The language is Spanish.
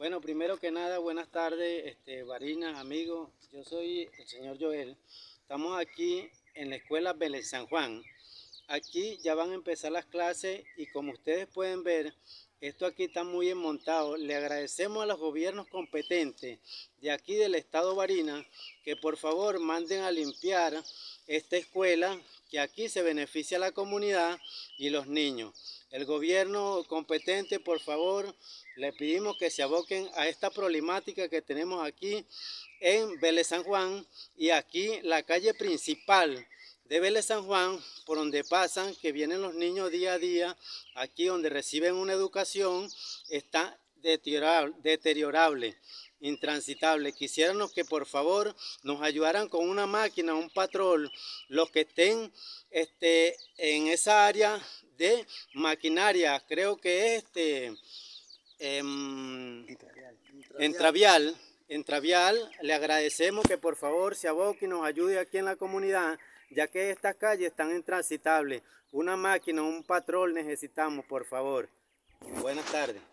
Bueno, primero que nada, buenas tardes, este, amigos. Yo soy el señor Joel. Estamos aquí en la escuela Belén San Juan. Aquí ya van a empezar las clases y como ustedes pueden ver, esto aquí está muy bien montado. Le agradecemos a los gobiernos competentes de aquí del estado Barina que por favor manden a limpiar esta escuela que aquí se beneficia a la comunidad y los niños. El gobierno competente, por favor, le pedimos que se aboquen a esta problemática que tenemos aquí en Vélez San Juan y aquí la calle principal de Vélez San Juan, por donde pasan, que vienen los niños día a día, aquí donde reciben una educación, está deteriorable, intransitable. Quisiéramos que por favor nos ayudaran con una máquina, un patrol, los que estén este, en esa área de maquinaria, creo que este... en em, Travial. En Travial le agradecemos que por favor se aboque y nos ayude aquí en la comunidad, ya que estas calles están intransitables. Una máquina, un patrón necesitamos, por favor. Buenas tardes.